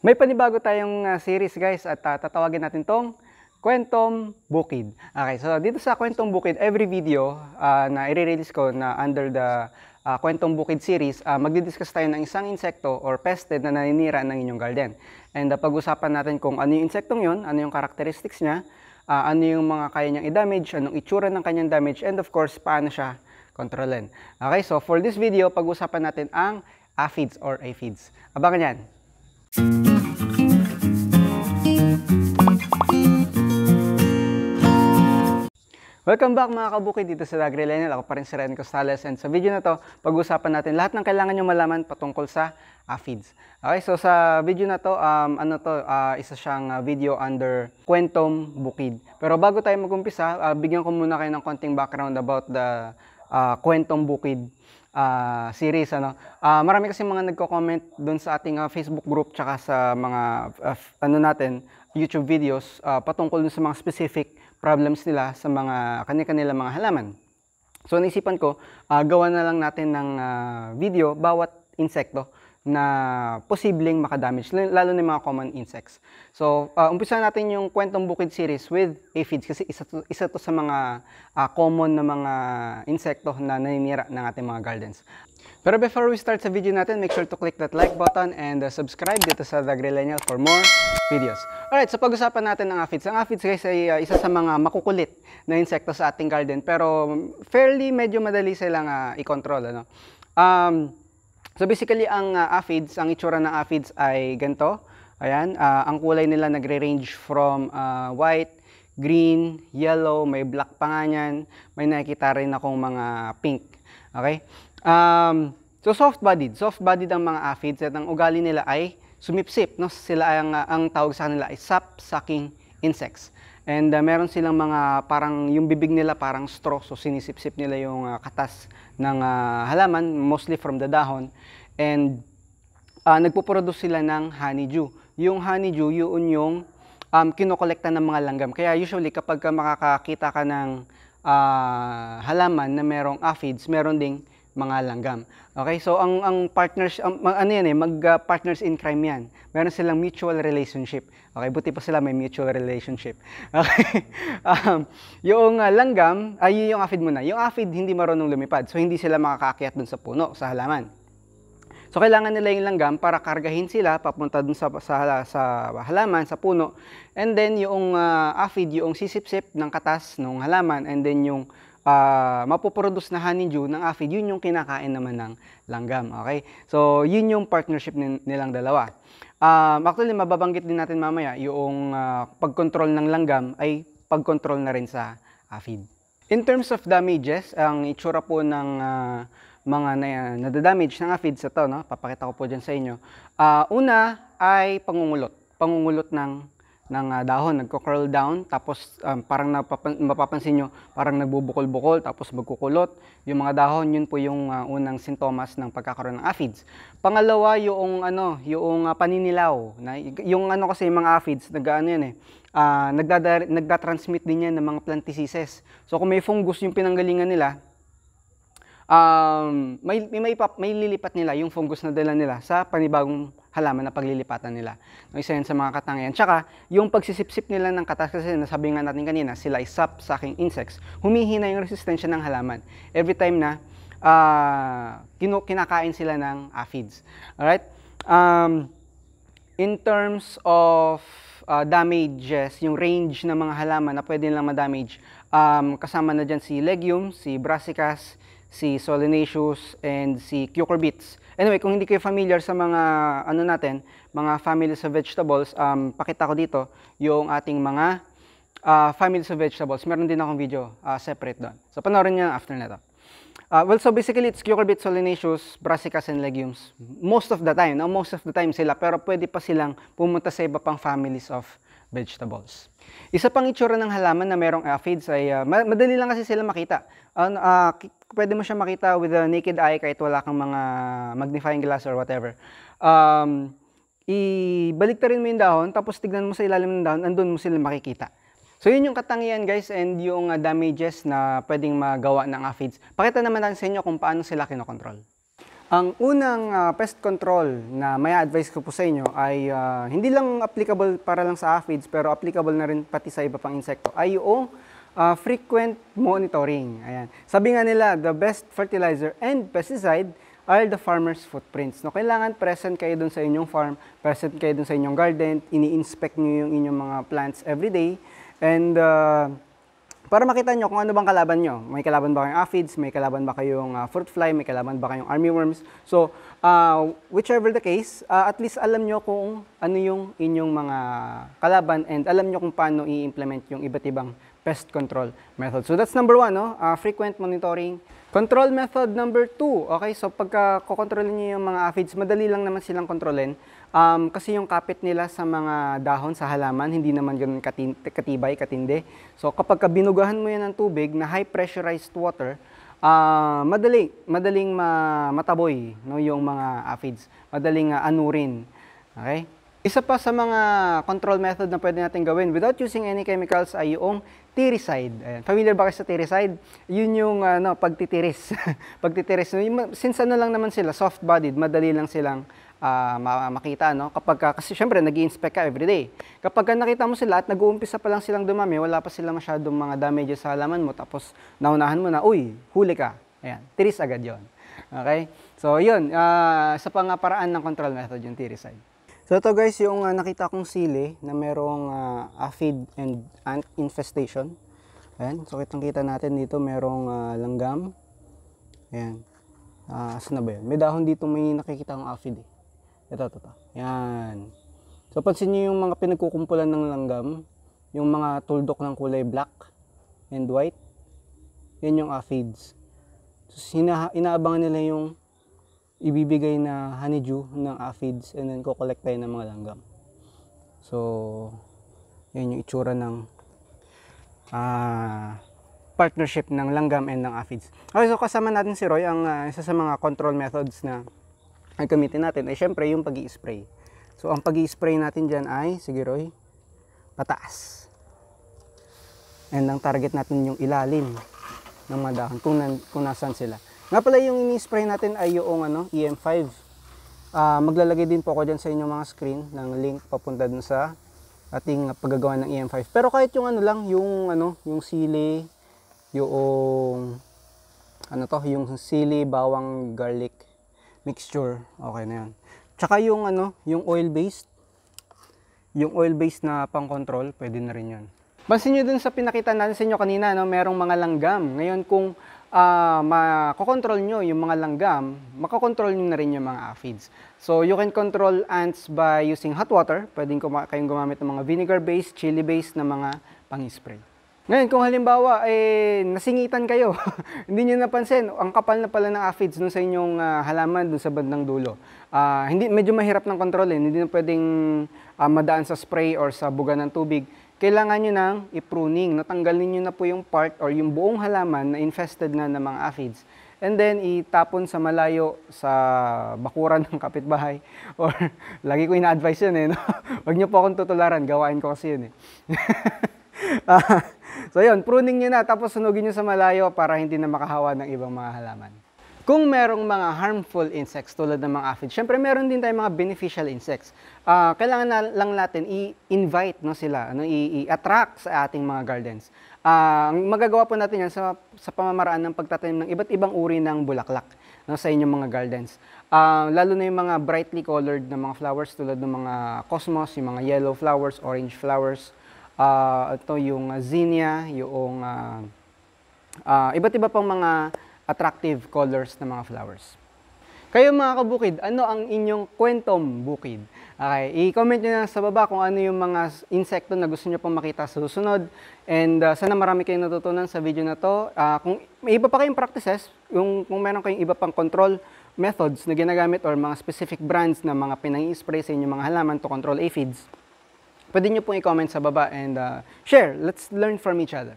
May panibago tayong uh, series guys at uh, tatawagin natin tong Kwentong Bukid. Okay, so dito sa Kwentong Bukid, every video uh, na i-release ko na under the uh, Kwentong Bukid series, uh, magdi-discuss tayo ng isang insekto or pested na naninira ng inyong garden. And uh, pag-usapan natin kung ano yung insektong yon, ano yung characteristics niya, uh, ano yung mga kaya niyang i-damage, anong itsura ng kanyang damage, and of course, paano siya kontrolin. Okay, so for this video, pag-usapan natin ang aphids or aphids. Abangan yan! Music Welcome back mga kabukid dito sa Agri Lenel. Ako pa rin si Ren Costales and sa video na to, pag-usapan natin lahat ng kailangan nyo malaman patungkol sa aphids. Okay, so sa video na to, um, ano to, uh, isa siyang ah, video under kwentong Bukid. Pero bago tayo mag-umpisa, uh, bigyan ko muna kayo ng konting background about the uh, Quentum Bukid uh, series ano. Uh, marami kasi mga nagko-comment doon sa ating uh, Facebook group tsaka sa mga uh, ano natin YouTube videos uh, patungkol sa mga specific problems nila sa mga kanya-kanila mga halaman. So naisipan ko, uh, gawa na lang natin ng uh, video bawat insekto na posibleng makadamage, lalo na mga common insects. So, uh, umpisa natin yung kwentong bukid series with aphids kasi isa to, isa to sa mga uh, common na mga insekto na naninira ng ating mga gardens. Pero before we start sa video natin, make sure to click that like button and uh, subscribe dito sa The Grillenial for more videos. Alright, so pag-usapan natin ang aphids. Ang aphids guys ay uh, isa sa mga makukulit na insekto sa ating garden pero fairly medyo madali silang uh, i-control. Ano? Um, so basically ang uh, aphids, ang itsura ng aphids ay ganito. Ayan, uh, ang kulay nila nagre-range from uh, white, green, yellow, may black pa nga niyan. May nakikita rin akong mga pink. Okay? Um, so soft-bodied. Soft-bodied ang mga aphids at ang ugali nila ay sumipsip. No? Sila ang, ang tawag sa kanila ay sap-sucking insects. And uh, meron silang mga parang yung bibig nila parang straw so sinisipsip nila yung uh, katas ng uh, halaman mostly from the dahon and uh, nagpo-produce sila ng honeydew. Yung honeydew yun yung um, kinokolekta ng mga langgam. Kaya usually kapag makakakita ka ng uh, halaman na merong aphids, meron ding mga langgam. Okay? So ang ang partners ang, ano yan eh mag-partners uh, in crime yan. Meron silang mutual relationship. Okay, buti pa sila may mutual relationship. Okay? um, yung uh, langgam ay yung aphid muna. Yung aphid hindi marunong lumipad. So hindi sila makakaakyat dun sa puno, sa halaman. So kailangan nila yung langgam para kargahin sila papunta dun sa sa, sa halaman, sa puno. And then yung uh, aphid, yung sisipsip ng katas ng halaman and then yung uh, ah, mapoproduce na honey dew ng aphid, yun yung kinakain naman ng langgam. Okay? So, yun yung partnership nilang dalawa. Um, actually, mababanggit din natin mamaya yung uh, ah, pag-control ng langgam ay pag-control na rin sa aphid. In terms of damages, ang itsura po ng uh, mga na, uh, nadadamage ng aphid sa to, no? papakita ko po dyan sa inyo. Uh, una ay pangungulot. Pangungulot ng ng uh, dahon, nagko-curl down, tapos um, parang napapan- mapapansin nyo, parang nagbubukol-bukol, tapos magkukulot. Yung mga dahon, yun po yung uh, unang sintomas ng pagkakaroon ng aphids. Pangalawa, yung ano, yung uh, paninilaw. Na, yung ano kasi, yung mga aphids, nag-ano yan eh, uh, nagdadar- nagda-transmit din yan ng mga plant diseases. So kung may fungus yung pinanggalingan nila, um, may, may, may, may lilipat nila yung fungus na dala nila sa panibagong halaman na paglilipatan nila. No, isa yan sa mga katangian. Tsaka, yung pagsisipsip nila ng katas, kasi nasabi nga natin kanina, sila ay sap-sucking insects, humihina yung resistensya ng halaman. Every time na uh, kinakain sila ng aphids. Alright? Um, in terms of uh, damages, yung range ng mga halaman na pwede nilang ma-damage, um, kasama na dyan si legume, si brassicas, si solanaceous, and si cucurbits Anyway, kung hindi kayo familiar sa mga ano natin, mga families of vegetables, um, pakita ko dito yung ating mga uh, ah, families of vegetables. Meron din akong video uh, separate doon. So panoorin niyo after nito. Uh, well, so basically, it's cucurbit solanaceous, brassicas, and legumes. Most of the time, no? most of the time sila, pero pwede pa silang pumunta sa iba pang families of vegetables. Isa pang itsura ng halaman na merong aphids ay uh, madali lang kasi sila makita. Uh, uh, pwede mo siya makita with the naked eye kahit wala kang mga magnifying glass or whatever. Um, ibalik ta rin mo yung dahon, tapos tignan mo sa ilalim ng dahon, andun mo sila makikita. So yun yung katangian guys and yung uh, damages na pwedeng magawa ng aphids. Pakita naman natin sa inyo kung paano sila kinokontrol. Ang unang uh, pest control na may advice ko po sa inyo ay uh, hindi lang applicable para lang sa aphids pero applicable na rin pati sa iba pang insekto ay yung uh, frequent monitoring. Ayan. Sabi nga nila, the best fertilizer and pesticide are the farmer's footprints. No, kailangan present kayo dun sa inyong farm, present kayo dun sa inyong garden, ini-inspect nyo yung inyong mga plants every day and uh, para makita nyo kung ano bang kalaban nyo. May kalaban ba kayong aphids, may kalaban ba kayong uh, fruit fly, may kalaban ba kayong armyworms. So, uh, whichever the case, uh, at least alam nyo kung ano yung inyong mga kalaban and alam nyo kung paano i-implement yung iba't ibang pest control method. So, that's number one, no? uh, frequent monitoring. Control method number two, okay? So, pagka kukontrolin nyo yung mga aphids, madali lang naman silang kontrolin. Um, kasi yung kapit nila sa mga dahon sa halaman, hindi naman ganun katibay, katindi. So kapag binugahan mo yan ng tubig na high pressurized water, uh, ah, madaling, madaling ma mataboy no, yung mga aphids. Madaling uh, anurin. Okay? Isa pa sa mga control method na pwede natin gawin without using any chemicals ay yung tiricide. Ayan. Familiar ba kayo sa tiricide? Yun yung ano, pagtitiris. pagtitiris. Since ano lang naman sila, soft-bodied, madali lang silang uh, makita. No? Kapag, kasi syempre, nag inspect ka everyday. Kapag nakita mo sila at nag-uumpisa pa lang silang dumami, wala pa sila masyadong mga damages sa halaman mo, tapos naunahan mo na, uy, huli ka. Ayan, tiris agad yon Okay? So, yun, uh, ah, sa pangaparaan ng control method yung tiricide. So ito guys, yung uh, nakita kong sili na merong uh, aphid and ant infestation. Ayan, so kitang kita natin dito merong uh, langgam. Ayan. Uh, asan na ba yun? May dahon dito may nakikita kong aphid eh. Ito, ito, ito. Ayan. So pansin nyo yung mga pinagkukumpulan ng langgam. Yung mga tuldok ng kulay black and white. Yan yung aphids. So, ina inaabangan nila yung ibibigay na honeydew ng aphids and then kukolekt tayo ng mga langgam. So, yun yung itsura ng uh, partnership ng langgam and ng aphids. Okay, so kasama natin si Roy, ang uh, isa sa mga control methods na ay gamitin natin ay syempre yung pag spray So, ang pag spray natin dyan ay, sige Roy, pataas. And ang target natin yung ilalim ng madahan kung, kung nasan sila. Nga pala yung ini-spray natin ay yung ano, EM5. Uh, ah, maglalagay din po ako dyan sa inyong mga screen ng link papunta dun sa ating paggagawa ng EM5. Pero kahit yung ano lang, yung ano, yung sili, yung ano to, yung sili, bawang, garlic mixture, okay na yan. Tsaka yung ano, yung oil-based, yung oil-based na pang-control, pwede na rin yan. Pansin nyo dun sa pinakita natin sa inyo kanina, no, merong mga langgam. Ngayon kung uh, makokontrol nyo yung mga langgam, makokontrol nyo na rin yung mga aphids. So, you can control ants by using hot water. Pwedeng kayong gumamit ng mga vinegar-based, chili-based na mga pang-spray. Ngayon, kung halimbawa, eh, nasingitan kayo, hindi nyo napansin, ang kapal na pala ng aphids dun sa inyong uh, halaman dun sa bandang dulo. Uh, hindi, medyo mahirap ng kontrol eh. Hindi na pwedeng uh, madaan sa spray or sa buga ng tubig kailangan nyo nang i-pruning. Natanggalin nyo na po yung part or yung buong halaman na infested na ng mga aphids. And then, itapon sa malayo sa bakuran ng kapitbahay. Or, lagi ko ina-advise yun eh. No? Huwag nyo po akong tutularan. Gawain ko kasi yun eh. Ah, so, yun. Pruning nyo na. Tapos, sunugin nyo sa malayo para hindi na makahawa ng ibang mga halaman. Kung merong mga harmful insects tulad ng mga aphids, syempre meron din tayong mga beneficial insects. Uh, kailangan na lang natin i-invite no, sila, ano, i-attract sa ating mga gardens. Uh, magagawa po natin yan sa, sa pamamaraan ng pagtatanim ng iba't ibang uri ng bulaklak no, sa inyong mga gardens. Uh, lalo na yung mga brightly colored na mga flowers tulad ng mga cosmos, yung mga yellow flowers, orange flowers, uh, ito yung zinnia, yung uh, uh, iba't iba pang mga attractive colors ng mga flowers. Kayo mga kabukid, ano ang inyong kwentong bukid? Okay, i-comment nyo na sa baba kung ano yung mga insekto na gusto nyo pong makita sa susunod. And uh, sana marami kayong natutunan sa video na to. Uh, kung may iba pa kayong practices, yung, kung meron kayong iba pang control methods na ginagamit or mga specific brands na mga pinang-spray sa inyong mga halaman to control aphids, pwede nyo pong i-comment sa baba and uh, share. Let's learn from each other.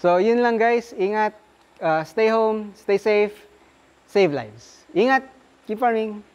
So, yun lang guys. Ingat. Ah, stay home, stay safe, save lives. Ingat, keep farming.